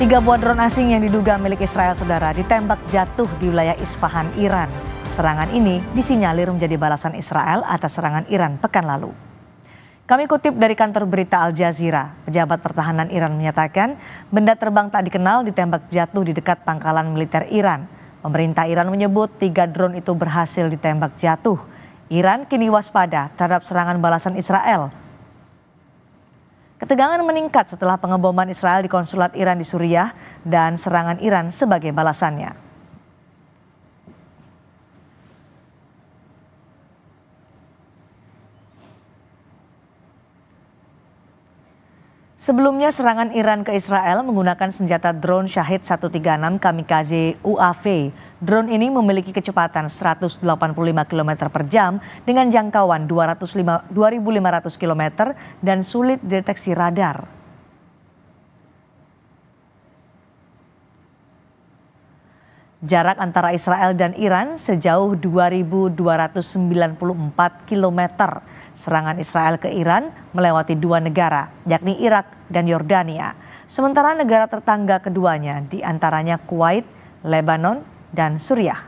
Tiga buah drone asing yang diduga milik Israel saudara ditembak jatuh di wilayah Isfahan, Iran. Serangan ini disinyalir menjadi balasan Israel atas serangan Iran pekan lalu. Kami kutip dari kantor berita Al Jazeera, pejabat pertahanan Iran menyatakan benda terbang tak dikenal ditembak jatuh di dekat pangkalan militer Iran. Pemerintah Iran menyebut tiga drone itu berhasil ditembak jatuh. Iran kini waspada terhadap serangan balasan Israel Ketegangan meningkat setelah pengeboman Israel di konsulat Iran di Suriah dan serangan Iran sebagai balasannya. Sebelumnya serangan Iran ke Israel menggunakan senjata drone Syahid 136 kamikaze UAV Drone ini memiliki kecepatan 185 km per jam dengan jangkauan 205, 2.500 km dan sulit deteksi radar. Jarak antara Israel dan Iran sejauh 2.294 km. Serangan Israel ke Iran melewati dua negara, yakni Irak dan Yordania. Sementara negara tertangga keduanya, diantaranya Kuwait, Lebanon, dan Suriah.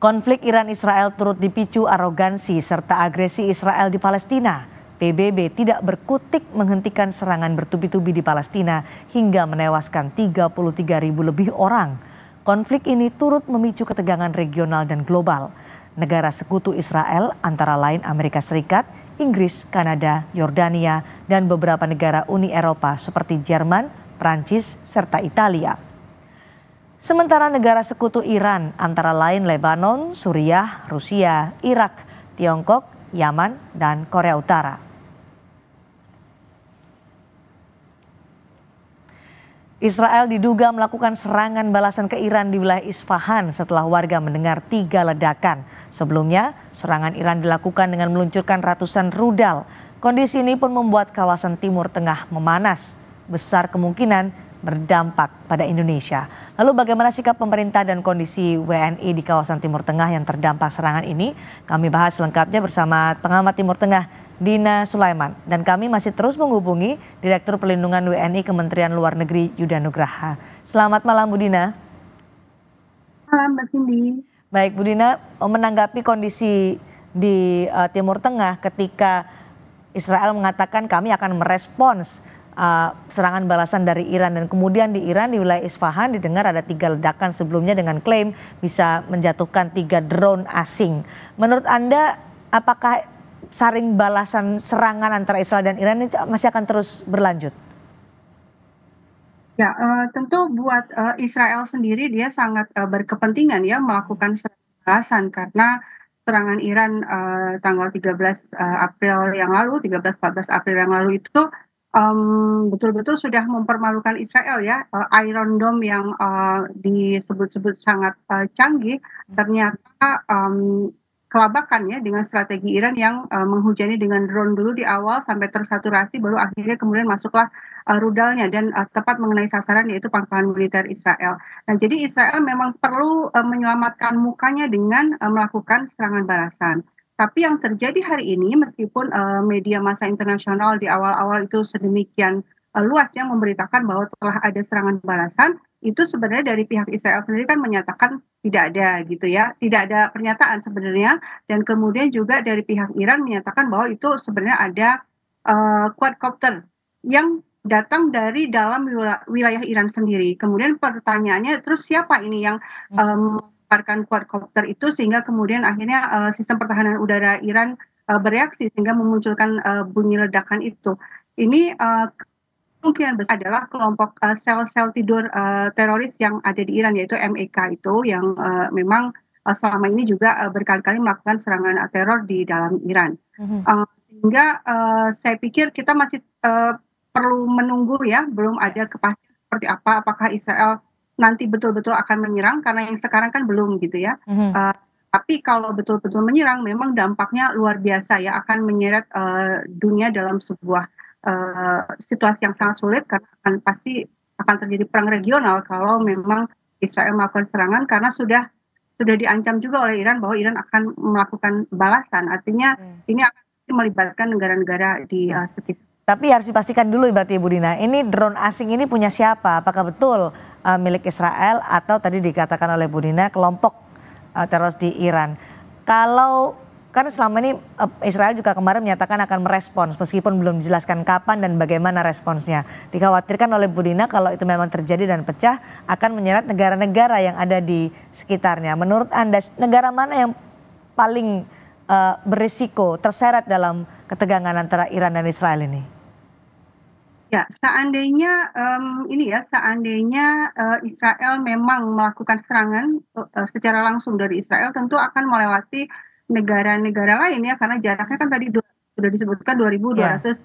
Konflik Iran-Israel turut dipicu arogansi serta agresi Israel di Palestina. PBB tidak berkutik menghentikan serangan bertubi-tubi di Palestina hingga menewaskan 33 ribu lebih orang. Konflik ini turut memicu ketegangan regional dan global. Negara sekutu Israel antara lain Amerika Serikat, Inggris, Kanada, Yordania, dan beberapa negara Uni Eropa seperti Jerman, Prancis, serta Italia. Sementara negara sekutu Iran antara lain Lebanon, Suriah, Rusia, Irak, Tiongkok, Yaman, dan Korea Utara. Israel diduga melakukan serangan balasan ke Iran di wilayah Isfahan setelah warga mendengar tiga ledakan. Sebelumnya, serangan Iran dilakukan dengan meluncurkan ratusan rudal. Kondisi ini pun membuat kawasan Timur Tengah memanas besar kemungkinan berdampak pada Indonesia. Lalu bagaimana sikap pemerintah dan kondisi WNI di kawasan Timur Tengah yang terdampak serangan ini? Kami bahas lengkapnya bersama pengamat Timur Tengah Dina Sulaiman dan kami masih terus menghubungi Direktur Pelindungan WNI Kementerian Luar Negeri Yuda Nugraha. Selamat malam Bu Dina. Malam Mbak Cindy. Baik Bu Dina, menanggapi kondisi di uh, Timur Tengah ketika Israel mengatakan kami akan merespons Ah, serangan balasan dari Iran dan kemudian di Iran di wilayah Isfahan didengar ada tiga ledakan sebelumnya dengan klaim bisa menjatuhkan tiga drone asing. Menurut anda apakah saring balasan serangan antara Israel dan Iran ini masih akan terus berlanjut? Ya, uh, tentu buat uh, Israel sendiri dia sangat uh, berkepentingan ya melakukan balasan karena serangan Iran uh, tanggal 13 uh, April yang lalu, 13-14 April yang lalu itu betul betul-betul sudah mempermalukan Israel ya. Uh, Iron Dome yang uh, disebut-sebut sangat uh, canggih ternyata um, ya dengan strategi Iran yang uh, menghujani dengan drone dulu di awal sampai tersaturasi baru akhirnya kemudian masuklah uh, rudalnya dan uh, tepat mengenai sasaran yaitu pangkalan militer Israel. Nah, jadi Israel memang perlu uh, menyelamatkan mukanya dengan uh, melakukan serangan balasan. Tapi yang terjadi hari ini, meskipun uh, media massa internasional di awal-awal itu sedemikian uh, luas yang memberitakan bahwa telah ada serangan balasan, itu sebenarnya dari pihak Israel sendiri kan menyatakan tidak ada gitu ya, tidak ada pernyataan sebenarnya, dan kemudian juga dari pihak Iran menyatakan bahwa itu sebenarnya ada uh, quadcopter yang datang dari dalam wilayah Iran sendiri. Kemudian pertanyaannya, terus siapa ini yang um, melemparkan quadcopter itu sehingga kemudian akhirnya uh, sistem pertahanan udara Iran uh, bereaksi sehingga memunculkan uh, bunyi ledakan itu. Ini uh, kemungkinan besar adalah kelompok sel-sel uh, tidur uh, teroris yang ada di Iran yaitu MEK itu yang uh, memang uh, selama ini juga uh, berkali-kali melakukan serangan uh, teror di dalam Iran. Mm-hmm. Uh, sehingga uh, saya pikir kita masih uh, perlu menunggu ya, belum ada kepastian seperti apa apakah Israel nanti betul-betul akan menyerang karena yang sekarang kan belum gitu ya. Mm-hmm. Uh, tapi kalau betul-betul menyerang, memang dampaknya luar biasa ya akan menyeret uh, dunia dalam sebuah uh, situasi yang sangat sulit karena akan pasti akan terjadi perang regional kalau memang Israel melakukan serangan karena sudah sudah diancam juga oleh Iran bahwa Iran akan melakukan balasan. Artinya hmm. ini akan melibatkan negara-negara di uh, sekitar tapi harus dipastikan dulu berarti Ibu Dina, ini drone asing ini punya siapa? Apakah betul uh, milik Israel atau tadi dikatakan oleh Bu Dina kelompok uh, teroris di Iran? Kalau kan selama ini eh, Israel juga kemarin menyatakan akan merespons meskipun belum dijelaskan kapan dan bagaimana responsnya. Dikhawatirkan oleh Bu Dina kalau itu memang terjadi dan pecah akan menyeret negara-negara yang ada di sekitarnya. Menurut Anda negara mana yang paling berisiko terseret dalam ketegangan antara Iran dan Israel ini? Ya, seandainya um, ini ya, seandainya uh, Israel memang melakukan serangan uh, secara langsung dari Israel, tentu akan melewati negara-negara lain ya, karena jaraknya kan tadi sudah disebutkan 2.200 ya. yeah.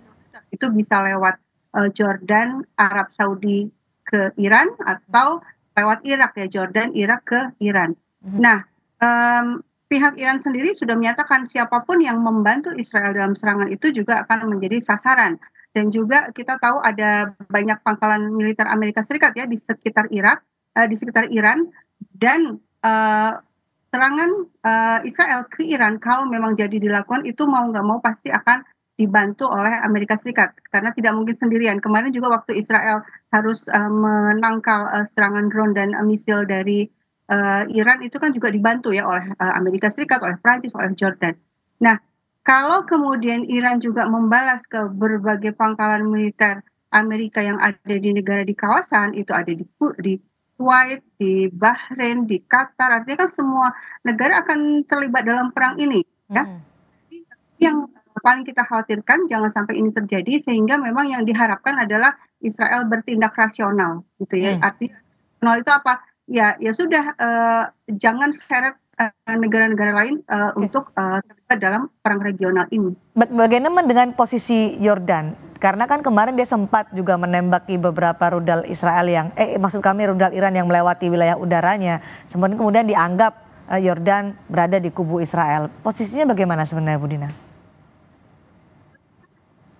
itu bisa lewat uh, Jordan, Arab Saudi ke Iran atau lewat Irak ya, Jordan, Irak ke Iran. Mm-hmm. Nah, um, pihak Iran sendiri sudah menyatakan siapapun yang membantu Israel dalam serangan itu juga akan menjadi sasaran dan juga kita tahu ada banyak pangkalan militer Amerika Serikat ya di sekitar Irak, uh, di sekitar Iran dan uh, serangan uh, Israel ke Iran kalau memang jadi dilakukan itu mau nggak mau pasti akan dibantu oleh Amerika Serikat karena tidak mungkin sendirian. Kemarin juga waktu Israel harus uh, menangkal uh, serangan drone dan uh, misil dari uh, Iran itu kan juga dibantu ya oleh uh, Amerika Serikat, oleh Prancis, oleh Jordan. Nah, kalau kemudian Iran juga membalas ke berbagai pangkalan militer Amerika yang ada di negara di kawasan, itu ada di, di Kuwait, di Bahrain, di Qatar, artinya kan semua negara akan terlibat dalam perang ini. Ya. Hmm. Yang paling kita khawatirkan jangan sampai ini terjadi sehingga memang yang diharapkan adalah Israel bertindak rasional gitu ya. Hmm. Artinya rasional itu apa? Ya, ya sudah uh, jangan seret Eh, negara-negara uh, lain uh, eh, okay. untuk uh, terlibat dalam perang regional ini. Bagaimana dengan posisi Yordan? Karena kan kemarin dia sempat juga menembaki beberapa rudal Israel yang, eh maksud kami rudal Iran yang melewati wilayah udaranya. Sebenarnya kemudian dianggap uh, Yordan berada di kubu Israel. Posisinya bagaimana sebenarnya Bu Dina?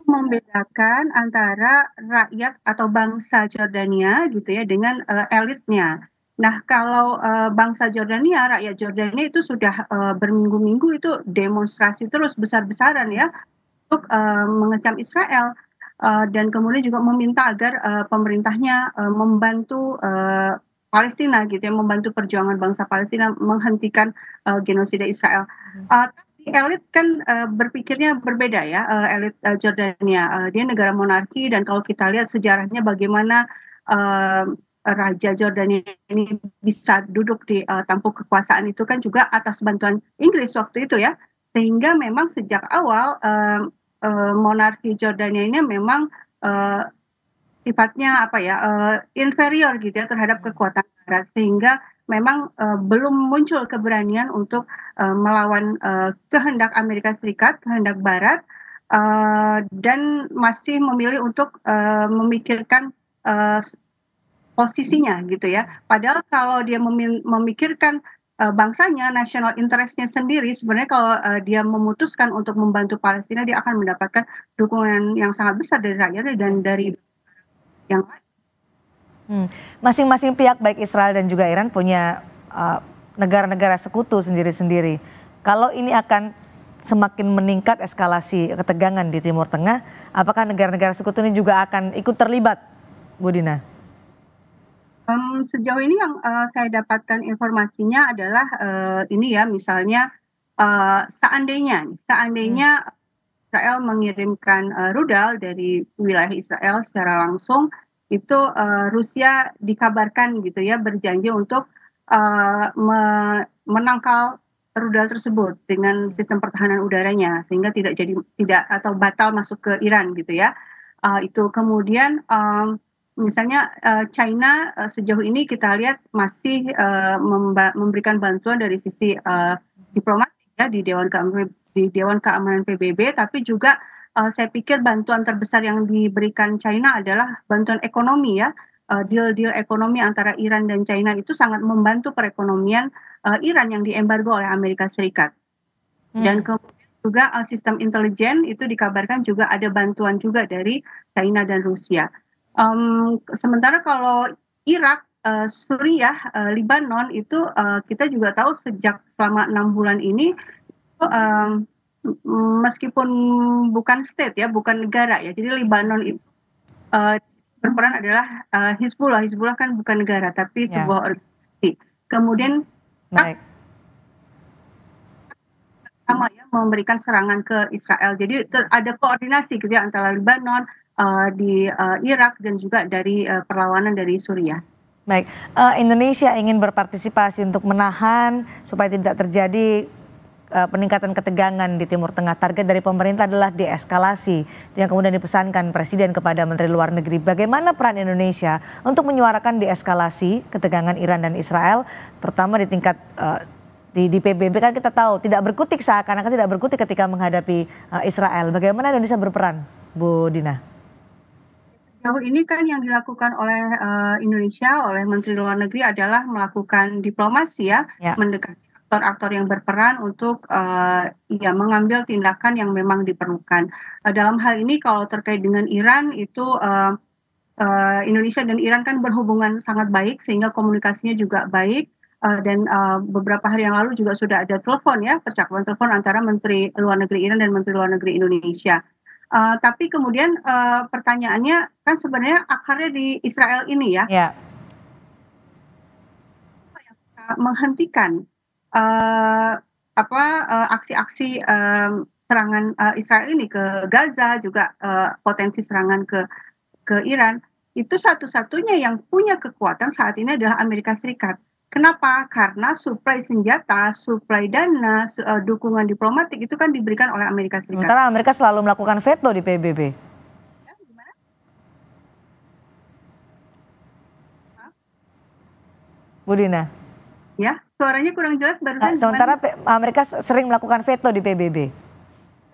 membedakan antara rakyat atau bangsa Jordania gitu ya dengan uh, elitnya Nah, kalau uh, bangsa Jordania, rakyat Jordania itu sudah uh, berminggu-minggu itu demonstrasi terus besar-besaran ya untuk uh, mengecam Israel uh, dan kemudian juga meminta agar uh, pemerintahnya uh, membantu uh, Palestina gitu ya, membantu perjuangan bangsa Palestina menghentikan uh, genosida Israel. Uh, elit kan uh, berpikirnya berbeda ya uh, elit uh, Jordania uh, dia negara monarki dan kalau kita lihat sejarahnya bagaimana uh, Raja Jordania ini bisa duduk di uh, tampuk kekuasaan itu kan juga atas bantuan Inggris waktu itu ya. Sehingga memang sejak awal uh, uh, monarki Jordania ini memang uh, sifatnya apa ya uh, inferior gitu ya terhadap kekuatan barat sehingga memang uh, belum muncul keberanian untuk uh, melawan uh, kehendak Amerika Serikat, kehendak barat uh, dan masih memilih untuk uh, memikirkan uh, posisinya gitu ya. Padahal kalau dia memikirkan uh, bangsanya, national interestnya sendiri, sebenarnya kalau uh, dia memutuskan untuk membantu Palestina, dia akan mendapatkan dukungan yang sangat besar dari rakyatnya dan dari yang lain. Hmm. Masing-masing pihak baik Israel dan juga Iran punya eh, negara-negara uh, sekutu sendiri-sendiri. Kalau ini akan semakin meningkat eskalasi ketegangan di Timur Tengah, apakah negara-negara sekutu ini juga akan ikut terlibat, Bu Dina? Um, sejauh ini yang uh, saya dapatkan informasinya adalah uh, ini ya misalnya uh, seandainya seandainya hmm. Israel mengirimkan uh, rudal dari wilayah Israel secara langsung itu uh, Rusia dikabarkan gitu ya berjanji untuk uh, me menangkal rudal tersebut dengan sistem pertahanan udaranya sehingga tidak jadi tidak atau batal masuk ke Iran gitu ya uh, itu kemudian um, misalnya eh, China eh, sejauh ini kita lihat masih eh, memberikan bantuan dari sisi diplomatik ya di Dewan Keamanan di Dewan Keamanan PBB tapi juga uh, saya pikir bantuan terbesar yang diberikan China adalah bantuan ekonomi ya deal-deal uh, ekonomi antara Iran dan China itu sangat membantu perekonomian uh, Iran yang diembargo oleh Amerika Serikat hmm. dan kemudian juga sistem intelijen itu dikabarkan juga ada bantuan juga dari China dan Rusia Um, sementara kalau Irak, uh, Suriah, uh, Libanon itu uh, kita juga tahu sejak selama enam bulan ini uh, meskipun bukan state ya, bukan negara ya. Jadi Libanon itu uh, berperan adalah uh, Hizbullah. Hizbullah kan bukan negara tapi yeah. sebuah organisasi. Kemudian sama ya memberikan serangan ke Israel. Jadi ada koordinasi gitu ya antara Lebanon, uh, di uh, Irak dan juga dari uh, perlawanan dari Suriah. Baik, uh, Indonesia ingin berpartisipasi untuk menahan supaya tidak terjadi uh, peningkatan ketegangan di Timur Tengah. Target dari pemerintah adalah deeskalasi yang kemudian dipesankan Presiden kepada Menteri Luar Negeri. Bagaimana peran Indonesia untuk menyuarakan deeskalasi ketegangan Iran dan Israel, terutama di tingkat uh, di, di PBB kan kita tahu tidak berkutik seakan-akan tidak berkutik ketika menghadapi uh, Israel. Bagaimana Indonesia berperan, Bu Dina? sejauh ini kan yang dilakukan oleh uh, Indonesia oleh Menteri Luar Negeri adalah melakukan diplomasi ya, ya. mendekati aktor-aktor yang berperan untuk uh, ya mengambil tindakan yang memang diperlukan. Uh, dalam hal ini kalau terkait dengan Iran itu uh, uh, Indonesia dan Iran kan berhubungan sangat baik sehingga komunikasinya juga baik uh, dan uh, beberapa hari yang lalu juga sudah ada telepon ya percakapan telepon antara Menteri Luar Negeri Iran dan Menteri Luar Negeri Indonesia. Uh, tapi kemudian uh, pertanyaannya kan sebenarnya akarnya di Israel ini ya. Yeah. Menghentikan uh, apa uh, aksi-aksi um, serangan uh, Israel ini ke Gaza juga uh, potensi serangan ke ke Iran itu satu-satunya yang punya kekuatan saat ini adalah Amerika Serikat. Kenapa? Karena suplai senjata, suplai dana, su uh, dukungan diplomatik itu kan diberikan oleh Amerika Serikat. Sementara Amerika selalu melakukan veto di PBB. Ya, Budina. Ya, suaranya kurang jelas barusan. Nah, sementara gimana? Amerika sering melakukan veto di PBB.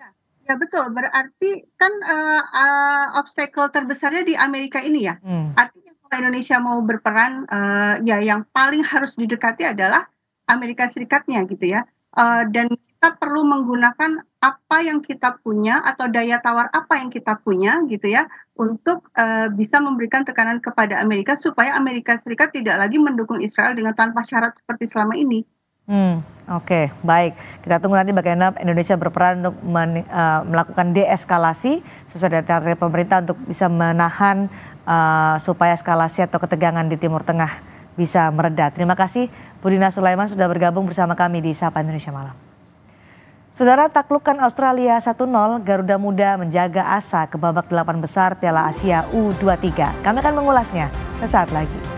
Ya, ya betul, berarti kan uh, uh, obstacle terbesarnya di Amerika ini ya. Hmm. Artinya Indonesia mau berperan uh, ya yang paling harus didekati adalah Amerika Serikatnya gitu ya uh, dan kita perlu menggunakan apa yang kita punya atau daya tawar apa yang kita punya gitu ya untuk uh, bisa memberikan tekanan kepada Amerika supaya Amerika Serikat tidak lagi mendukung Israel dengan tanpa syarat seperti selama ini. Hmm, Oke, okay, baik. Kita tunggu nanti bagaimana Indonesia berperan untuk men, uh, melakukan deeskalasi sesuai dengan pemerintah untuk bisa menahan uh, supaya eskalasi atau ketegangan di Timur Tengah bisa meredah. Terima kasih Budina Sulaiman sudah bergabung bersama kami di Sapa Indonesia Malam. Saudara taklukkan Australia 1-0, Garuda Muda menjaga asa ke babak delapan besar Piala Asia U23. Kami akan mengulasnya sesaat lagi.